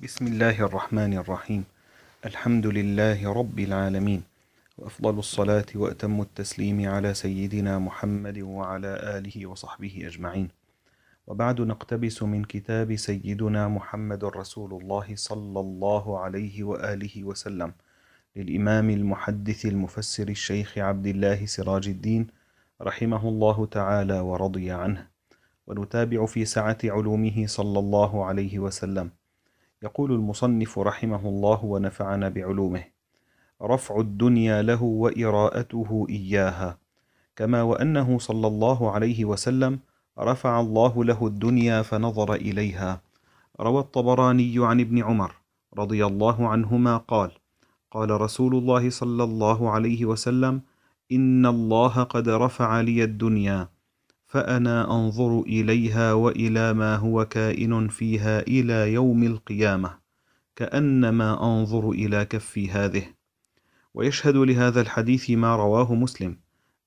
بسم الله الرحمن الرحيم الحمد لله رب العالمين وأفضل الصلاة وأتم التسليم على سيدنا محمد وعلى آله وصحبه أجمعين وبعد نقتبس من كتاب سيدنا محمد رسول الله صلى الله عليه وآله وسلم للإمام المحدث المفسر الشيخ عبد الله سراج الدين رحمه الله تعالى ورضي عنه ونتابع في سعة علومه صلى الله عليه وسلم يقول المصنف رحمه الله ونفعنا بعلومه رفع الدنيا له وإراءته إياها كما وأنه صلى الله عليه وسلم رفع الله له الدنيا فنظر إليها روى الطبراني عن ابن عمر رضي الله عنهما قال قال رسول الله صلى الله عليه وسلم إن الله قد رفع لي الدنيا فأنا أنظر إليها وإلى ما هو كائن فيها إلى يوم القيامة كأنما أنظر إلى كفي هذه ويشهد لهذا الحديث ما رواه مسلم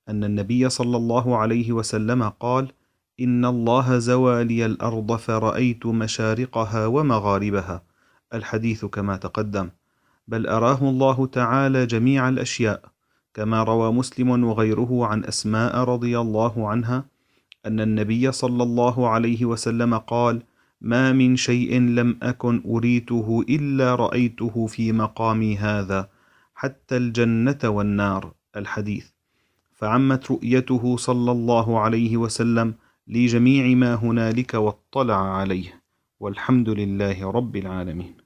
أن النبي صلى الله عليه وسلم قال: إن الله زوى لي الأرض فرأيت مشارقها ومغاربها، الحديث كما تقدم، بل أراه الله تعالى جميع الأشياء، كما روى مسلم وغيره عن أسماء رضي الله عنها أن النبي صلى الله عليه وسلم قال: ما من شيء لم أكن أريته إلا رأيته في مقامي هذا حتى الجنة والنار الحديث فعمت رؤيته صلى الله عليه وسلم لجميع ما هنالك واطلع عليه والحمد لله رب العالمين